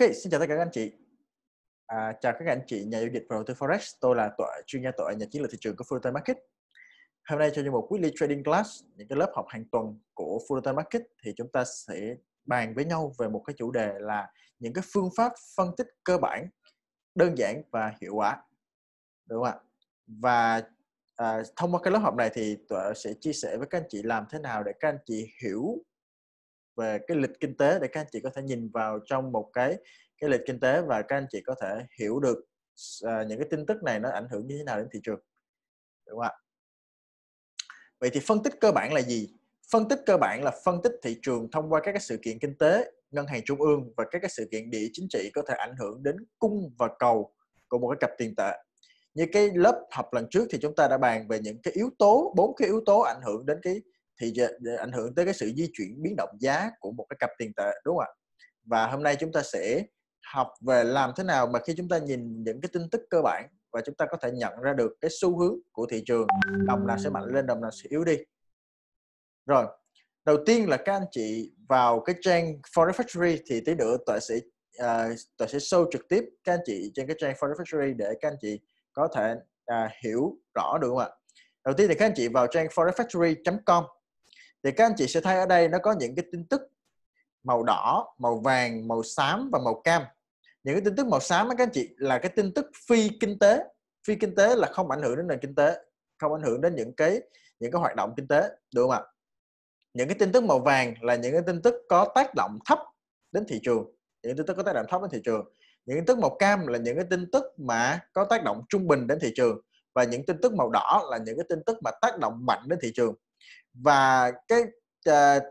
Ok, xin chào tất cả các anh chị. À, chào các anh chị nhà giao dịch và đầu tư forex. Tôi là tội chuyên gia tội nhà chiến lược thị trường của Fulltime Market. Hôm nay cho như một weekly trading class, những cái lớp học hàng tuần của Fulltime Market thì chúng ta sẽ bàn với nhau về một cái chủ đề là những cái phương pháp phân tích cơ bản, đơn giản và hiệu quả. Đúng không ạ? Và à, thông qua cái lớp học này thì tôi sẽ chia sẻ với các anh chị làm thế nào để các anh chị hiểu về cái lịch kinh tế để các anh chị có thể nhìn vào trong một cái cái lịch kinh tế và các anh chị có thể hiểu được uh, những cái tin tức này nó ảnh hưởng như thế nào đến thị trường đúng không ạ vậy thì phân tích cơ bản là gì phân tích cơ bản là phân tích thị trường thông qua các cái sự kiện kinh tế ngân hàng trung ương và các cái sự kiện địa chính trị có thể ảnh hưởng đến cung và cầu của một cái cặp tiền tệ như cái lớp học lần trước thì chúng ta đã bàn về những cái yếu tố bốn cái yếu tố ảnh hưởng đến cái thì ờ, ảnh hưởng tới cái sự di chuyển biến động giá của một cái cặp tiền tệ đúng không ạ và hôm nay chúng ta sẽ học về làm thế nào mà khi chúng ta nhìn những cái tin tức cơ bản và chúng ta có thể nhận ra được cái xu hướng của thị trường đồng nào sẽ mạnh lên đồng nào sẽ yếu đi rồi đầu tiên là các anh chị vào cái trang Forex Factory thì tí nữa tôi sẽ uh, ờ, tôi sẽ show trực tiếp các anh chị trên cái trang Forex Factory để các anh chị có thể uh, hiểu rõ được không ạ đầu tiên thì các anh chị vào trang forestfactory.com thì các anh chị sẽ thấy ở đây nó có những cái tin tức màu đỏ màu vàng màu xám và màu cam những cái tin tức màu xám các anh chị là cái tin tức phi kinh tế phi kinh tế là không ảnh hưởng đến nền kinh tế không ảnh hưởng đến những cái những cái hoạt động kinh tế được không ạ những cái tin tức màu vàng là những cái tin tức có tác động thấp đến thị trường những tin tức có tác động thấp đến thị trường những tin tức màu cam là những cái tin tức mà có tác động trung bình đến thị trường và những tin tức màu đỏ là những cái tin tức mà tác động mạnh đến thị trường và cái uh,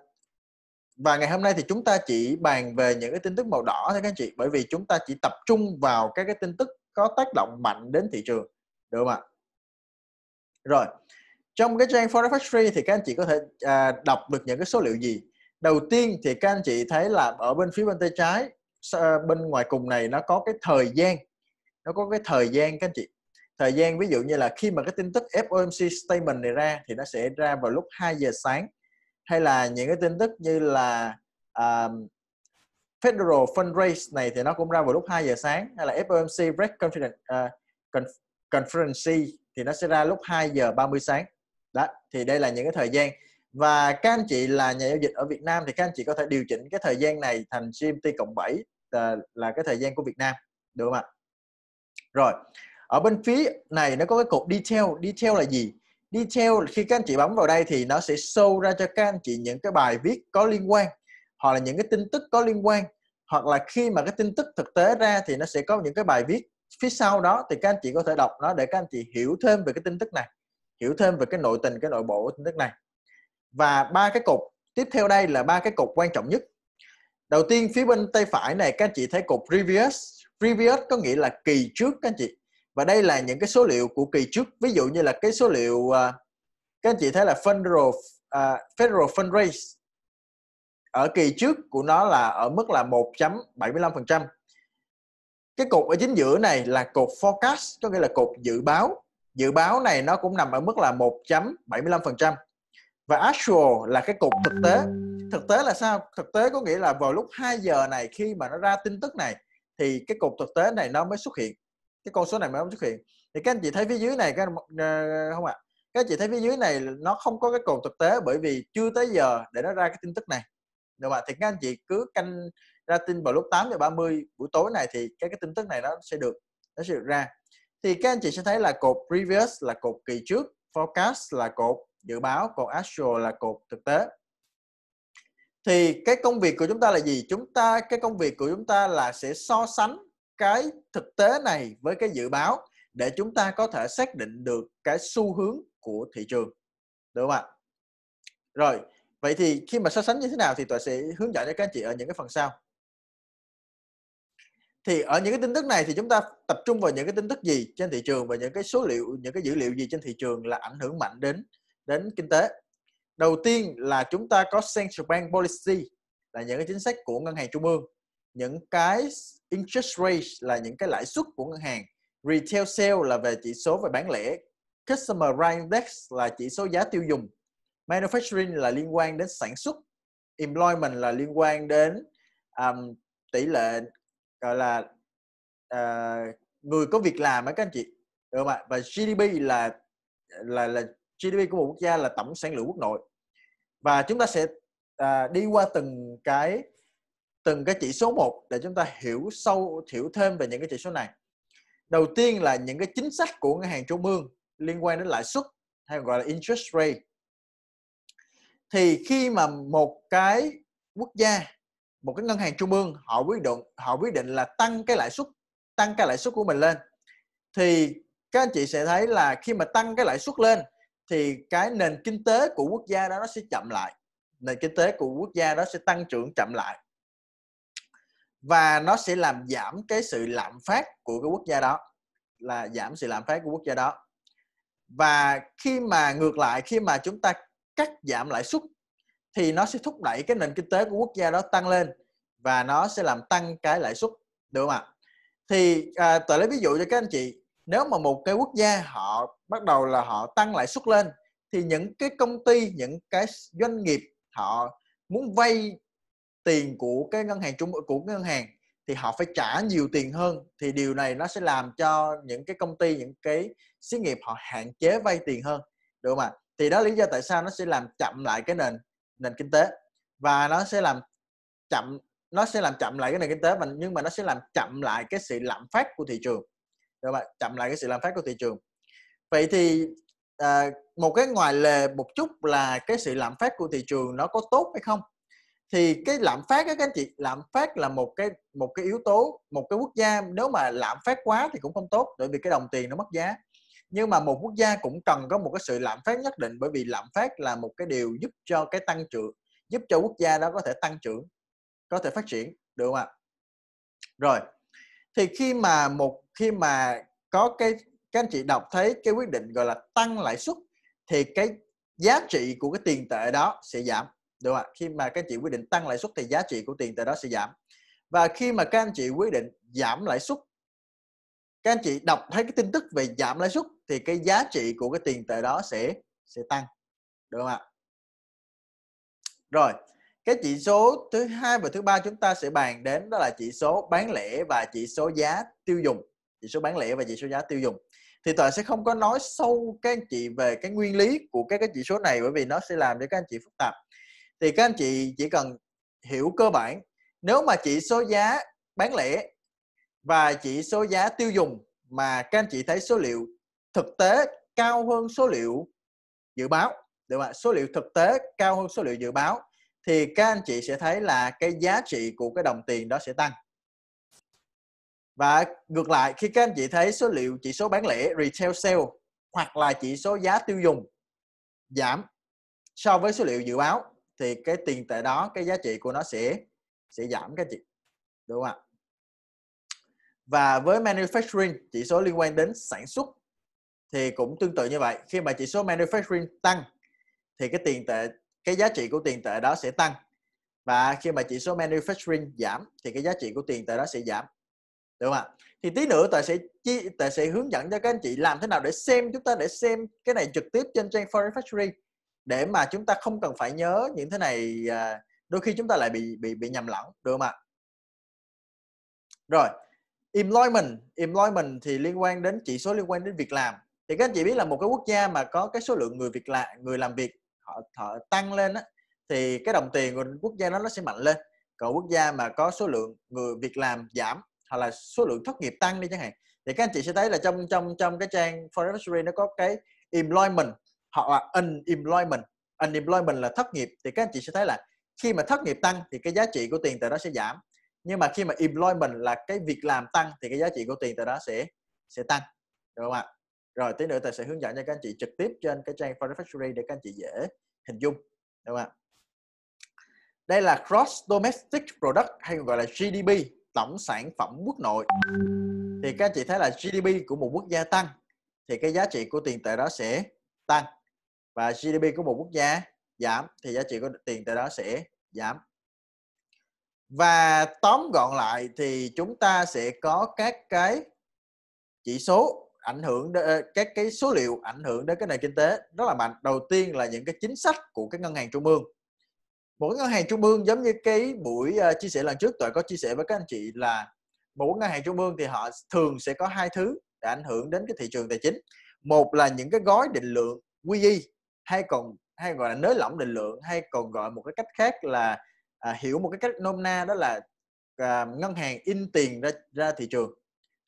và ngày hôm nay thì chúng ta chỉ bàn về những cái tin tức màu đỏ thôi các anh chị bởi vì chúng ta chỉ tập trung vào các cái tin tức có tác động mạnh đến thị trường được không ạ rồi trong cái trang Forex Factory thì các anh chị có thể à, đọc được những cái số liệu gì đầu tiên thì các anh chị thấy là ở bên phía bên tay trái ờ, bên ngoài cùng này nó có cái thời gian nó có cái thời gian các anh chị thời gian ví dụ như là khi mà cái tin tức FOMC statement này ra thì nó sẽ ra vào lúc 2 giờ sáng hay là những cái tin tức như là um, Federal Fundraise này thì nó cũng ra vào lúc 2 giờ sáng hay là FOMC Break Confidence, à, uh, Conference thì nó sẽ ra lúc 2 giờ 30 sáng đó thì đây là những cái thời gian và các anh chị là nhà giao dịch ở Việt Nam thì các anh chị có thể điều chỉnh cái thời gian này thành GMT cộng 7 à, là cái thời gian của Việt Nam được không ạ rồi ở bên phía này nó có cái cột detail detail là gì detail khi các anh chị bấm vào đây thì nó sẽ show ra cho các anh chị những cái bài viết có liên quan hoặc là những cái tin tức có liên quan hoặc là khi mà cái tin tức thực tế ra thì nó sẽ có những cái bài viết phía sau đó thì các anh chị có thể đọc nó để các anh chị hiểu thêm về cái tin tức này hiểu thêm về cái nội tình cái nội bộ của tin tức này và ba cái cột tiếp theo đây là ba cái cột quan trọng nhất đầu tiên phía bên tay phải này các anh chị thấy cột previous previous có nghĩa là kỳ trước các anh chị và đây là những cái số liệu của kỳ trước ví dụ như là cái số liệu à, các anh chị thấy là federal à, federal fundraise ở kỳ trước của nó là ở mức là 1.75% cái cột ở chính giữa này là cột forecast có nghĩa là cột dự báo dự báo này nó cũng nằm ở mức là 1.75% và actual là cái cột thực tế thực tế là sao thực tế có nghĩa là vào lúc 2 giờ này khi mà nó ra tin tức này thì cái cột thực tế này nó mới xuất hiện cái con số này mới xuất hiện thì các anh chị thấy phía dưới này các ờ, không ạ à? các anh chị thấy phía dưới này nó không có cái cột thực tế bởi vì chưa tới giờ để nó ra cái tin tức này được mà thì các anh chị cứ canh ra tin vào lúc 8 giờ 30 buổi tối này thì cái cái tin tức này nó sẽ được nó sẽ được ra thì các anh chị sẽ thấy là cột previous là cột kỳ trước forecast là cột dự báo cột actual là cột thực tế thì cái công việc của chúng ta là gì chúng ta cái công việc của chúng ta là sẽ so sánh cái thực tế này với cái dự báo để chúng ta có thể xác định được cái xu hướng của thị trường được không ạ rồi vậy thì khi mà so sánh như thế nào thì tôi sẽ hướng dẫn cho các anh chị ở những cái phần sau thì ở những cái tin tức này thì chúng ta tập trung vào những cái tin tức gì trên thị trường và những cái số liệu những cái dữ liệu gì trên thị trường là ảnh hưởng mạnh đến đến kinh tế đầu tiên là chúng ta có central bank policy là những cái chính sách của ngân hàng trung ương những cái interest rate là những cái lãi suất của ngân hàng retail sale là về chỉ số về bán lẻ customer price index là chỉ số giá tiêu dùng manufacturing là liên quan đến sản xuất employment là liên quan đến um, tỷ lệ gọi là uh, người có việc làm á các anh chị được không ạ và GDP là là là GDP của một quốc gia là tổng sản lượng quốc nội và chúng ta sẽ uh, đi qua từng cái từng cái chỉ số một để chúng ta hiểu sâu hiểu thêm về những cái chỉ số này đầu tiên là những cái chính sách của ngân hàng trung ương liên quan đến lãi suất hay gọi là interest rate thì khi mà một cái quốc gia một cái ngân hàng trung ương họ quyết định họ quyết định là tăng cái lãi suất tăng cái lãi suất của mình lên thì các anh chị sẽ thấy là khi mà tăng cái lãi suất lên thì cái nền kinh tế của quốc gia đó nó sẽ chậm lại nền kinh tế của quốc gia đó sẽ tăng trưởng chậm lại và nó sẽ làm giảm cái sự lạm phát của cái quốc gia đó là giảm sự lạm phát của quốc gia đó và khi mà ngược lại khi mà chúng ta cắt giảm lãi suất thì nó sẽ thúc đẩy cái nền kinh tế của quốc gia đó tăng lên và nó sẽ làm tăng cái lãi suất được không ạ thì à, tôi lấy ví dụ cho các anh chị nếu mà một cái quốc gia họ bắt đầu là họ tăng lãi suất lên thì những cái công ty những cái doanh nghiệp họ muốn vay tiền của cái ngân hàng trung của ngân hàng thì họ phải trả nhiều tiền hơn thì điều này nó sẽ làm cho những cái công ty những cái xí nghiệp họ hạn chế vay tiền hơn được không ạ thì đó lý do tại sao nó sẽ làm chậm lại cái nền nền kinh tế và nó sẽ làm chậm nó sẽ làm chậm lại cái nền kinh tế nhưng mà nó sẽ làm chậm lại cái sự lạm phát của thị trường được không ạ chậm lại cái sự lạm phát của thị trường vậy thì à, một cái ngoài lề một chút là cái sự lạm phát của thị trường nó có tốt hay không thì cái lạm phát các anh chị lạm phát là một cái một cái yếu tố một cái quốc gia nếu mà lạm phát quá thì cũng không tốt bởi vì cái đồng tiền nó mất giá nhưng mà một quốc gia cũng cần có một cái sự lạm phát nhất định bởi vì lạm phát là một cái điều giúp cho cái tăng trưởng giúp cho quốc gia đó có thể tăng trưởng có thể phát triển được không ạ rồi thì khi mà một khi mà có cái các anh chị đọc thấy cái quyết định gọi là tăng lãi suất thì cái giá trị của cái tiền tệ đó sẽ giảm được không ạ khi mà các anh chị quyết định tăng lãi suất thì giá trị của tiền tệ đó sẽ giảm và khi mà các anh chị quyết định giảm lãi suất các anh chị đọc thấy cái tin tức về giảm lãi suất thì cái giá trị của cái tiền tệ đó sẽ sẽ tăng được không ạ rồi cái chỉ số thứ hai và thứ ba chúng ta sẽ bàn đến đó là chỉ số bán lẻ và chỉ số giá tiêu dùng chỉ số bán lẻ và chỉ số giá tiêu dùng thì tôi sẽ không có nói sâu các anh chị về cái nguyên lý của các cái chỉ số này bởi vì nó sẽ làm cho các anh chị phức tạp thì các anh chị chỉ cần hiểu cơ bản nếu mà chỉ số giá bán lẻ và chỉ số giá tiêu dùng mà các anh chị thấy số liệu thực tế cao hơn số liệu dự báo được không ạ số liệu thực tế cao hơn số liệu dự báo thì các anh chị sẽ thấy là cái giá trị của cái đồng tiền đó sẽ tăng và ngược lại khi các anh chị thấy số liệu chỉ số bán lẻ retail sale hoặc là chỉ số giá tiêu dùng giảm so với số liệu dự báo thì cái tiền tệ đó cái giá trị của nó sẽ sẽ giảm các chị đúng không ạ và với manufacturing chỉ số liên quan đến sản xuất thì cũng tương tự như vậy khi mà chỉ số manufacturing tăng thì cái tiền tệ cái giá trị của tiền tệ đó sẽ tăng và khi mà chỉ số manufacturing giảm thì cái giá trị của tiền tệ đó sẽ giảm đúng không ạ thì tí nữa tôi sẽ tôi sẽ hướng dẫn cho các anh chị làm thế nào để xem chúng ta để xem cái này trực tiếp trên trang foreign factory để mà chúng ta không cần phải nhớ những thứ này à, đôi khi chúng ta lại bị bị bị nhầm lẫn được không ạ rồi employment employment thì liên quan đến chỉ số liên quan đến việc làm thì các anh chị biết là một cái quốc gia mà có cái số lượng người việc làm người làm việc họ, họ tăng lên á, thì cái đồng tiền của quốc gia đó nó sẽ mạnh lên còn quốc gia mà có số lượng người việc làm giảm hoặc là số lượng thất nghiệp tăng đi chẳng hạn thì các anh chị sẽ thấy là trong trong trong cái trang Forex nó có cái employment hoặc là unemployment unemployment là thất nghiệp thì các anh chị sẽ thấy là khi mà thất nghiệp tăng thì cái giá trị của tiền tệ đó sẽ giảm nhưng mà khi mà employment là cái việc làm tăng thì cái giá trị của tiền tệ đó sẽ sẽ tăng được không ạ rồi tí nữa tôi sẽ hướng dẫn cho các anh chị trực tiếp trên cái trang Forex Factory để các anh chị dễ hình dung được không ạ đây là Cross Domestic Product hay còn gọi là GDP tổng sản phẩm quốc nội thì các anh chị thấy là GDP của một quốc gia tăng thì cái giá trị của tiền tệ đó sẽ tăng và GDP của một quốc gia giảm thì giá trị của tiền tệ đó sẽ giảm và tóm gọn lại thì chúng ta sẽ có các cái chỉ số ảnh hưởng ờ, các cái số liệu ảnh hưởng đến cái nền kinh tế rất là mạnh đầu tiên là những cái chính sách của các ngân hàng trung ương mỗi ngân hàng trung ương giống như cái buổi ờ, chia sẻ lần trước tôi có chia sẻ với các anh chị là mỗi ngân hàng trung ương thì họ thường sẽ có hai thứ để ảnh hưởng đến cái thị trường tài chính một là những cái gói định lượng QE hay còn hay gọi là nới lỏng định lượng hay còn gọi một cái cách khác là à, hiểu một cái cách nôm na đó là à, ngân hàng in tiền ra ra thị trường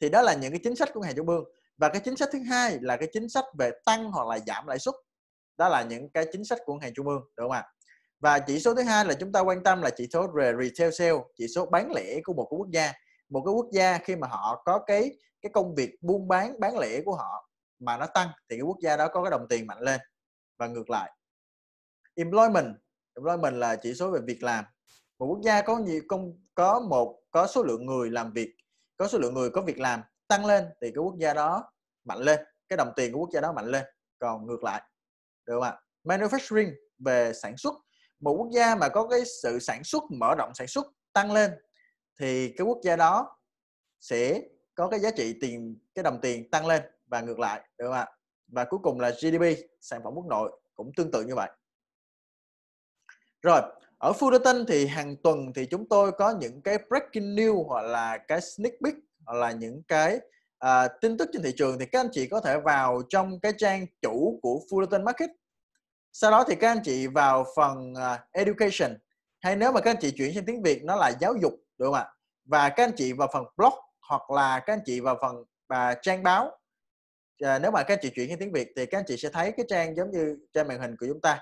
thì đó là những cái chính sách của ngân hàng trung ương và cái chính sách thứ hai là cái chính sách về tăng hoặc là giảm lãi suất đó là những cái chính sách của ngân hàng trung ương đúng không ạ và chỉ số thứ hai là chúng ta quan tâm là chỉ số về retail sale chỉ số bán lẻ của một cái quốc gia một cái quốc gia khi mà họ có cái cái công việc buôn bán bán lẻ của họ mà nó tăng thì cái quốc gia đó có cái đồng tiền mạnh lên và ngược lại employment employment là chỉ số về việc làm một quốc gia có nhiều công có một có số lượng người làm việc có số lượng người có việc làm tăng lên thì cái quốc gia đó mạnh lên cái đồng tiền của quốc gia đó mạnh lên còn ngược lại được không ạ manufacturing về sản xuất một quốc gia mà có cái sự sản xuất mở rộng sản xuất tăng lên thì cái quốc gia đó sẽ có cái giá trị tiền cái đồng tiền tăng lên và ngược lại được không ạ và cuối cùng là GDP sản phẩm quốc nội cũng tương tự như vậy rồi ở Fullerton thì hàng tuần thì chúng tôi có những cái breaking news hoặc là cái sneak peek hoặc là những cái à, tin tức trên thị trường thì các anh chị có thể vào trong cái trang chủ của Fullerton Market sau đó thì các anh chị vào phần uh, education hay nếu mà các anh chị chuyển sang tiếng Việt nó là giáo dục được không ạ và các anh chị vào phần blog hoặc là các anh chị vào phần uh, trang báo à, nếu mà các chị chuyển sang tiếng Việt thì các chị sẽ thấy cái trang giống như trên màn hình của chúng ta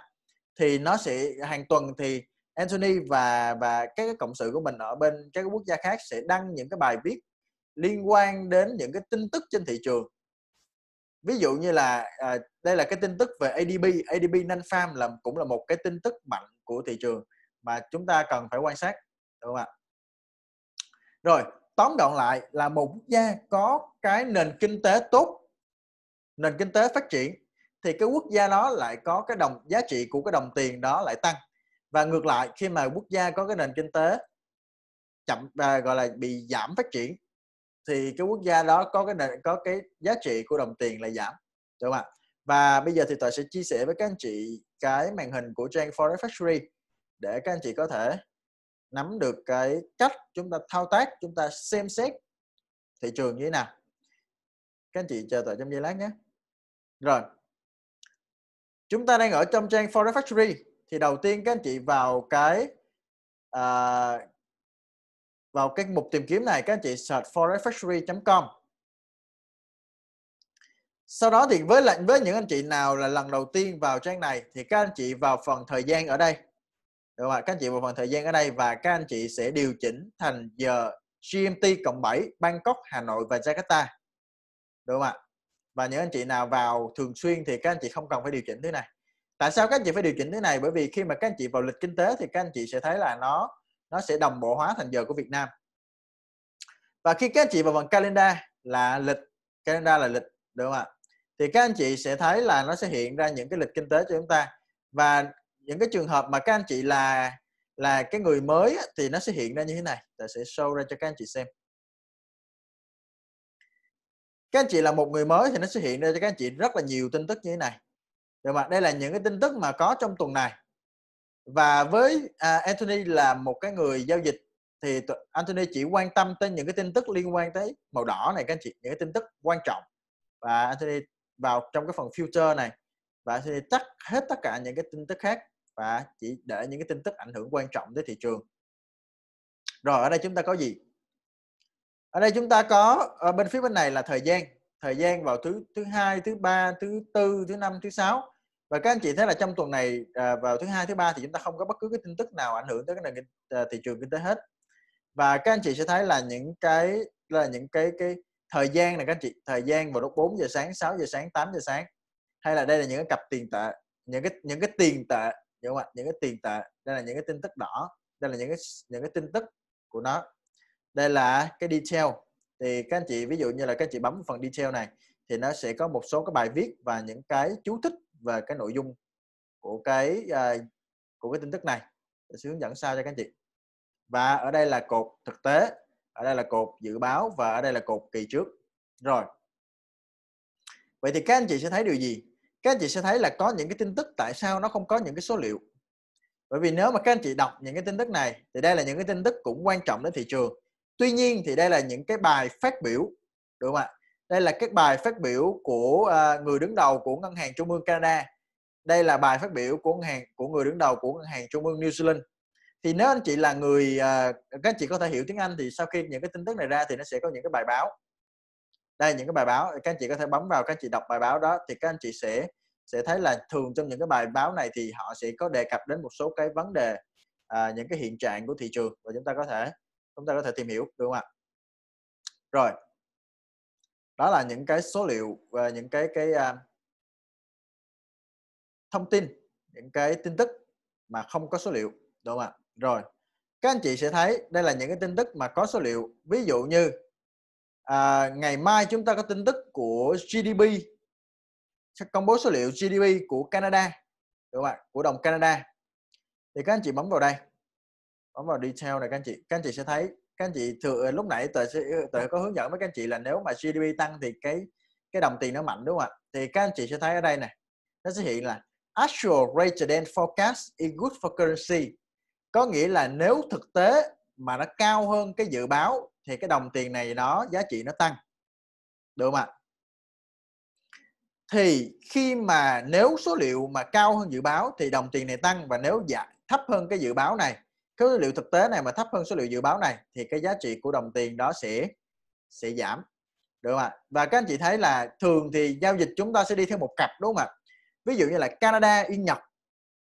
thì nó sẽ hàng tuần thì Anthony và và các cái cộng sự của mình ở bên các quốc gia khác sẽ đăng những cái bài viết liên quan đến những cái tin tức trên thị trường ví dụ như là à, đây là cái tin tức về ADB ADB Nan Farm là cũng là một cái tin tức mạnh của thị trường mà chúng ta cần phải quan sát đúng không ạ rồi tóm gọn lại là một quốc gia có cái nền kinh tế tốt nền kinh tế phát triển thì cái quốc gia đó lại có cái đồng giá trị của cái đồng tiền đó lại tăng và ngược lại khi mà quốc gia có cái nền kinh tế chậm à, gọi là bị giảm phát triển thì cái quốc gia đó có cái nền có cái giá trị của đồng tiền là giảm đúng không ạ và bây giờ thì tôi sẽ chia sẻ với các anh chị cái màn hình của trang Forex Factory để các anh chị có thể nắm được cái cách chúng ta thao tác chúng ta xem xét thị trường như thế nào các anh chị chờ tôi trong giây lát nhé rồi. Chúng ta đang ở trong trang Forex Factory thì đầu tiên các anh chị vào cái à, vào cái mục tìm kiếm này các anh chị search forexfactory.com. Sau đó thì với lệnh với những anh chị nào là lần đầu tiên vào trang này thì các anh chị vào phần thời gian ở đây. Được không ạ? Các anh chị vào phần thời gian ở đây và các anh chị sẽ điều chỉnh thành giờ GMT cộng 7 Bangkok, Hà Nội và Jakarta. Được không ạ? và những anh chị nào vào thường xuyên thì các anh chị không cần phải điều chỉnh thứ này tại sao các anh chị phải điều chỉnh thứ này bởi vì khi mà các anh chị vào lịch kinh tế thì các anh chị sẽ thấy là nó nó sẽ đồng bộ hóa thành giờ của Việt Nam và khi các anh chị vào phần calendar là lịch calendar là lịch được không ạ thì các anh chị sẽ thấy là nó sẽ hiện ra những cái lịch kinh tế cho chúng ta và những cái trường hợp mà các anh chị là là cái người mới thì nó sẽ hiện ra như thế này ta sẽ show ra cho các anh chị xem các anh chị là một người mới thì nó sẽ hiện ra cho các anh chị rất là nhiều tin tức như thế này được mà đây là những cái tin tức mà có trong tuần này và với à, Anthony là một cái người giao dịch thì Anthony chỉ quan tâm tới những cái tin tức liên quan tới màu đỏ này các anh chị những cái tin tức quan trọng và Anthony vào trong cái phần future này và Anthony tắt hết tất cả những cái tin tức khác và chỉ để những cái tin tức ảnh hưởng quan trọng tới thị trường rồi ở đây chúng ta có gì ở đây chúng ta có ở ờ, bên phía bên này là thời gian thời gian vào thứ thứ hai thứ ba thứ tư thứ năm thứ sáu và các anh chị thấy là trong tuần này ờ, vào thứ hai thứ ba thì chúng ta không có bất cứ cái tin tức nào ảnh hưởng tới cái nền ờ, thị trường kinh tế hết và các anh chị sẽ thấy là những cái là những cái cái thời gian này các anh chị thời gian vào lúc 4 giờ sáng 6 giờ sáng 8 giờ sáng hay là đây là những cái cặp tiền tệ những cái những cái tiền tệ đúng không ạ những cái tiền tệ đây là những cái tin tức đỏ đây là những cái những cái tin tức của nó đây là cái detail thì các anh chị ví dụ như là các anh chị bấm phần detail này thì nó sẽ có một số cái bài viết và những cái chú thích về cái nội dung của cái uh, của cái tin tức này sẽ hướng dẫn sao cho các anh chị và ở đây là cột thực tế ở đây là cột dự báo và ở đây là cột kỳ trước rồi vậy thì các anh chị sẽ thấy điều gì các anh chị sẽ thấy là có những cái tin tức tại sao nó không có những cái số liệu bởi vì nếu mà các anh chị đọc những cái tin tức này thì đây là những cái tin tức cũng quan trọng đến thị trường tuy nhiên thì đây là những cái bài phát biểu đúng không ạ đây là các bài phát biểu của à, người đứng đầu của ngân hàng trung ương Canada đây là bài phát biểu của ngân hàng của người đứng đầu của ngân hàng trung ương New Zealand thì nếu anh chị là người à, các anh chị có thể hiểu tiếng Anh thì sau khi những cái tin tức này ra thì nó sẽ có những cái bài báo đây những cái bài báo các anh chị có thể bấm vào các anh chị đọc bài báo đó thì các anh chị sẽ sẽ thấy là thường trong những cái bài báo này thì họ sẽ có đề cập đến một số cái vấn đề à, những cái hiện trạng của thị trường và chúng ta có thể chúng ta có thể tìm hiểu được không ạ rồi đó là những cái số liệu và những cái cái uh, thông tin những cái tin tức mà không có số liệu đúng không ạ rồi các anh chị sẽ thấy đây là những cái tin tức mà có số liệu ví dụ như à, ngày mai chúng ta có tin tức của GDP công bố số liệu GDP của Canada đúng không ạ của đồng Canada thì các anh chị bấm vào đây bấm vào detail này các anh chị các anh chị sẽ thấy các anh chị thường lúc nãy tôi sẽ tôi có hướng dẫn với các anh chị là nếu mà GDP tăng thì cái cái đồng tiền nó mạnh đúng không ạ thì các anh chị sẽ thấy ở đây này nó sẽ hiện là actual rate than forecast is good for currency có nghĩa là nếu thực tế mà nó cao hơn cái dự báo thì cái đồng tiền này nó giá trị nó tăng được không ạ thì khi mà nếu số liệu mà cao hơn dự báo thì đồng tiền này tăng và nếu giảm dạ, thấp hơn cái dự báo này cái số liệu thực tế này mà thấp hơn số liệu dự báo này thì cái giá trị của đồng tiền đó sẽ sẽ giảm được không ạ và các anh chị thấy là thường thì giao dịch chúng ta sẽ đi theo một cặp đúng không ạ ví dụ như là Canada yên Nhật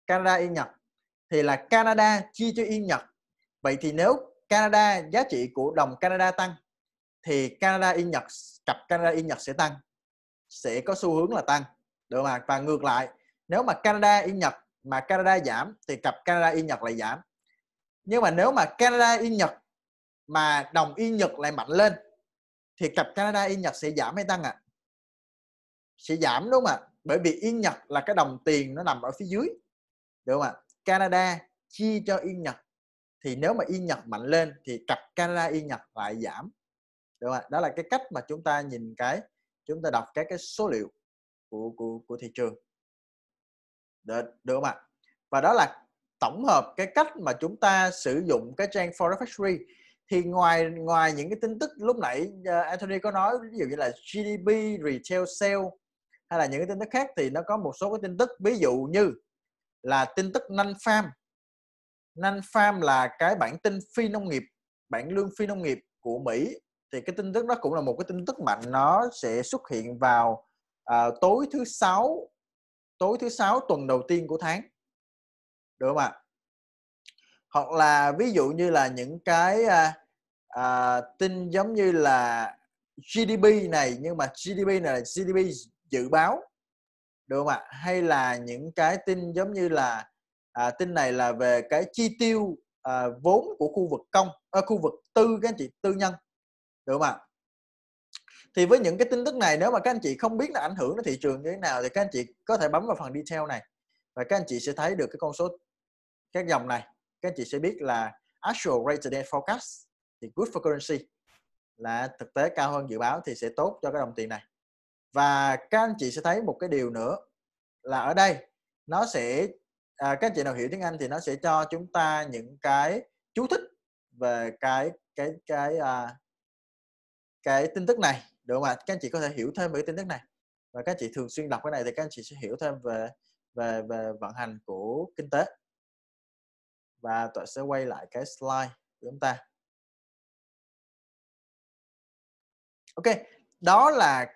Canada yên Nhật thì là Canada chia cho yên Nhật vậy thì nếu Canada giá trị của đồng Canada tăng thì Canada yên Nhật cặp Canada yên Nhật sẽ tăng sẽ có xu hướng là tăng được không ạ và ngược lại nếu mà Canada yên Nhật mà Canada giảm thì cặp Canada yên Nhật lại giảm nhưng mà nếu mà Canada yên Nhật mà đồng yên Nhật lại mạnh lên thì cặp Canada yên Nhật sẽ giảm hay tăng ạ? À? Sẽ giảm đúng không ạ? Bởi vì yên Nhật là cái đồng tiền nó nằm ở phía dưới. Được không ạ? Canada chia cho yên Nhật thì nếu mà yên Nhật mạnh lên thì cặp Canada yên Nhật lại giảm. Được không ạ? Đó là cái cách mà chúng ta nhìn cái chúng ta đọc các cái số liệu của của của thị trường. Được, được không ạ? Và đó là tổng hợp cái cách mà chúng ta sử dụng cái trang Forex Factory thì ngoài ngoài những cái tin tức lúc nãy ờ, Anthony có nói ví dụ như là GDP, retail sale hay là những cái tin tức khác thì nó có một số cái tin tức ví dụ như là tin tức nanh farm nanh farm là cái bản tin phi nông nghiệp bản lương phi nông nghiệp của Mỹ thì cái tin tức đó cũng là một cái tin tức mạnh nó sẽ xuất hiện vào uh, tối thứ sáu tối thứ sáu tuần đầu tiên của tháng được không ạ hoặc là ví dụ như là những cái à, à, tin giống như là GDP này nhưng mà GDP này là GDP dự báo được không ạ hay là những cái tin giống như là à, tin này là về cái chi tiêu à, vốn của khu vực công à, khu vực tư các anh chị tư nhân được không ạ thì với những cái tin tức này nếu mà các anh chị không biết là ảnh hưởng đến thị trường như thế nào thì các anh chị có thể bấm vào phần detail này và các anh chị sẽ thấy được cái con số các dòng này các anh chị sẽ biết là actual rate today forecast thì good for currency là thực tế cao hơn dự báo thì sẽ tốt cho cái đồng tiền này và các anh chị sẽ thấy một cái điều nữa là ở đây nó sẽ à, các anh chị nào hiểu tiếng Anh thì nó sẽ cho chúng ta những cái chú thích về cái cái cái à, cái tin tức này được không ạ? Các anh chị có thể hiểu thêm về cái tin tức này và các anh chị thường xuyên đọc cái này thì các anh chị sẽ hiểu thêm về về về vận hành của kinh tế và tôi sẽ quay lại cái slide của chúng ta ok đó là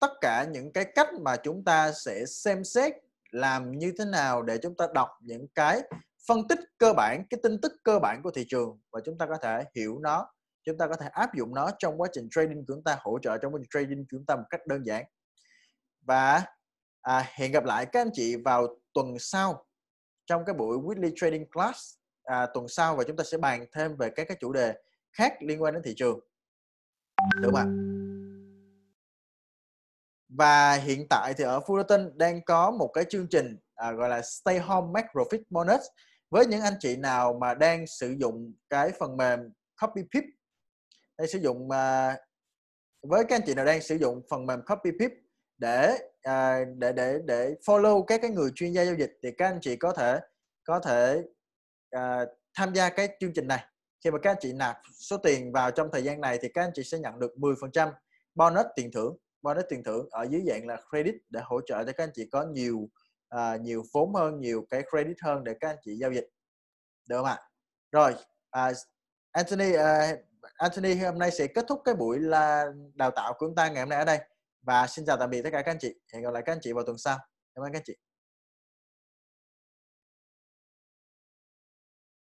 tất cả những cái cách mà chúng ta sẽ xem xét làm như thế nào để chúng ta đọc những cái phân tích cơ bản cái tin tức cơ bản của thị trường và chúng ta có thể hiểu nó chúng ta có thể áp dụng nó trong quá trình trading của chúng ta hỗ trợ trong quá trình trading của chúng ta một cách đơn giản và À, hẹn gặp lại các anh chị vào tuần sau trong cái buổi weekly trading class à, tuần sau và chúng ta sẽ bàn thêm về các cái chủ đề khác liên quan đến thị trường được không ạ và hiện tại thì ở Fullerton đang có một cái chương trình à, gọi là Stay Home Make Profit Bonus với những anh chị nào mà đang sử dụng cái phần mềm CopyPip hay sử dụng à, với các anh chị nào đang sử dụng phần mềm CopyPip để à, để để để follow các cái người chuyên gia giao dịch thì các anh chị có thể có thể à, tham gia cái chương trình này khi mà các anh chị nạp số tiền vào trong thời gian này thì các anh chị sẽ nhận được 10% bonus tiền thưởng bonus tiền thưởng ở dưới dạng là credit để hỗ trợ cho các anh chị có nhiều à, nhiều vốn hơn nhiều cái credit hơn để các anh chị giao dịch được không ạ rồi à, Anthony à, Anthony hôm nay sẽ kết thúc cái buổi là đào tạo của chúng ta ngày hôm nay ở đây và xin chào tạm biệt tất cả các anh chị hẹn gặp lại các anh chị vào tuần sau cảm ơn các anh chị